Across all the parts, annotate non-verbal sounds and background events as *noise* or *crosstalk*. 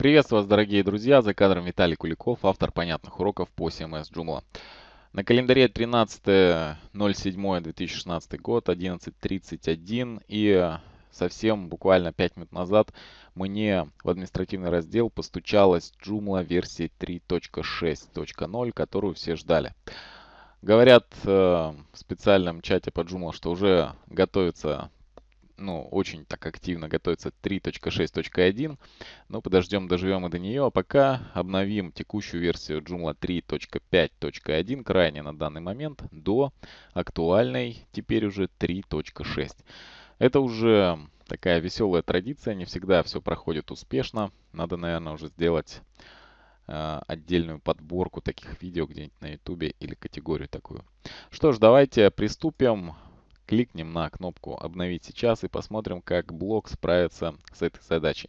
Приветствую вас, дорогие друзья! За кадром Виталий Куликов, автор понятных уроков по CMS Joomla. Эм На календаре 13.07.2016 год, 11.31 и совсем буквально 5 минут назад мне в административный раздел постучалась Joomla версии 3.6.0, которую все ждали. Говорят э, в специальном чате по Joomla, что уже готовится ну, очень так активно готовится 3.6.1. Но ну, подождем, доживем и до нее. А пока обновим текущую версию Joomla 3.5.1 крайне на данный момент до актуальной теперь уже 3.6. Это уже такая веселая традиция. Не всегда все проходит успешно. Надо, наверное, уже сделать э, отдельную подборку таких видео где-нибудь на ютубе или категорию такую. Что ж, давайте приступим. Кликнем на кнопку «Обновить сейчас» и посмотрим, как блок справится с этой задачей.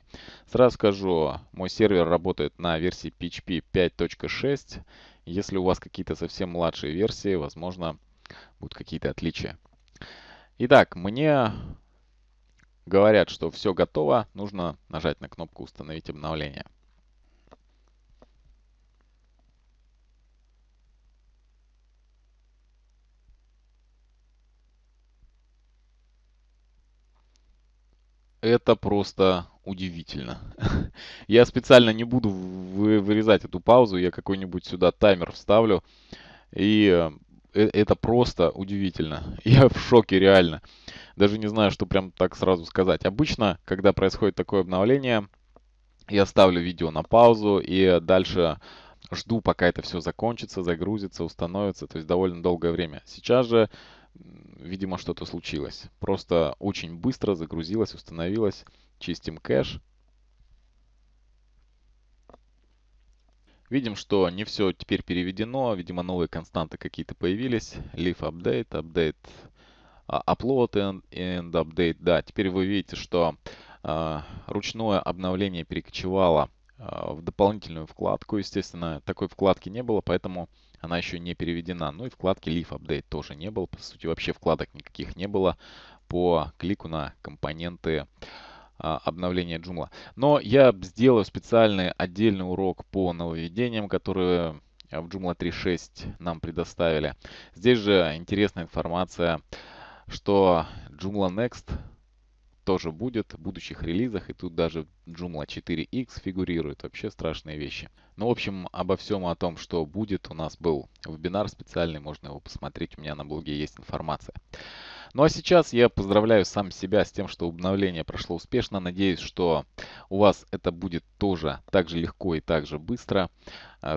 Сразу скажу, мой сервер работает на версии PHP 5.6. Если у вас какие-то совсем младшие версии, возможно, будут какие-то отличия. Итак, мне говорят, что все готово, нужно нажать на кнопку «Установить обновление». это просто удивительно. *laughs* я специально не буду вырезать эту паузу, я какой-нибудь сюда таймер вставлю. И э, э, это просто удивительно. *laughs* Я в шоке реально. Даже не знаю, что прям так сразу сказать. Обычно, когда происходит такое обновление, я ставлю видео на паузу и дальше жду, пока это все закончится, загрузится, установится. То есть довольно долгое время. Сейчас же видимо, что-то случилось. Просто очень быстро загрузилась установилась Чистим кэш. Видим, что не все теперь переведено. Видимо, новые константы какие-то появились. Leaf update, update, а, upload and, and update. Да, теперь вы видите, что э, ручное обновление перекочевало а, в дополнительную вкладку. Естественно, такой вкладки не было, поэтому она еще не переведена. Ну и вкладки Leaf Update тоже не было. По сути, вообще вкладок никаких не было по клику на компоненты а, обновления Joomla. Но я сделаю специальный отдельный урок по нововведениям, которые в Joomla 3.6 нам предоставили. Здесь же интересная информация, что Joomla Next тоже будет в будущих релизах, и тут даже Joomla 4X фигурирует, вообще страшные вещи. Ну, в общем, обо всем о том, что будет, у нас был вебинар специальный, можно его посмотреть, у меня на блоге есть информация. Ну а сейчас я поздравляю сам себя с тем, что обновление прошло успешно. Надеюсь, что у вас это будет тоже так же легко и так же быстро.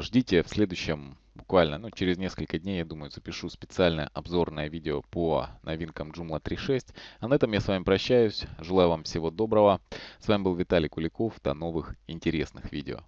Ждите в следующем буквально ну, через несколько дней, я думаю, запишу специальное обзорное видео по новинкам Joomla 3.6. А на этом я с вами прощаюсь. Желаю вам всего доброго. С вами был Виталий Куликов. До новых интересных видео.